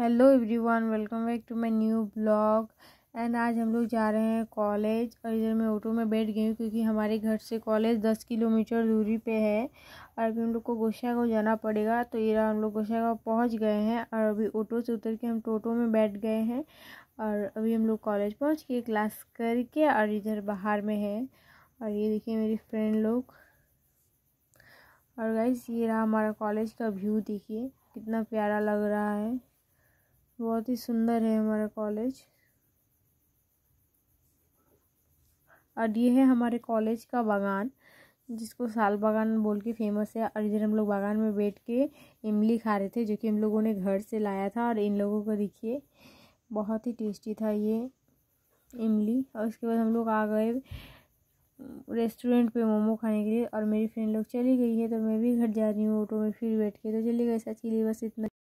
hello everyone welcome back to my new blog and आज हम लोग जा रहे हैं कॉलेज और इधर मैं ऑटो में बैठ गई हूँ क्योंकि हमारे घर से कॉलेज दस किलोमीटर दूरी पे है और अभी हम लोग को गोसागांव जाना पड़ेगा तो ये हम लोग गाँव पहुँच गए हैं और अभी ऑटो से उतर के हम टोटो में बैठ गए हैं और अभी हम लोग कॉलेज पहुँच के क्लास करके और इधर बाहर में है और ये देखिए मेरी फ्रेंड लोग और गाइज ये रहा हमारा कॉलेज का व्यू देखिए कितना प्यारा लग रहा है बहुत ही सुंदर है हमारा कॉलेज और ये है हमारे कॉलेज का बागान जिसको साल बागान बोल के फेमस है और इधर हम लोग बागान में बैठ के इमली खा रहे थे जो कि हम लोगों ने घर से लाया था और इन लोगों को देखिए बहुत ही टेस्टी था ये इमली और उसके बाद हम लोग आ गए रेस्टोरेंट पे मोमो खाने के लिए और मेरी फ्रेंड लोग चली गई है तो मैं भी घर जा रही हूँ ऑटो में फिर बैठ के तो चली गई सच के लिए बस इतना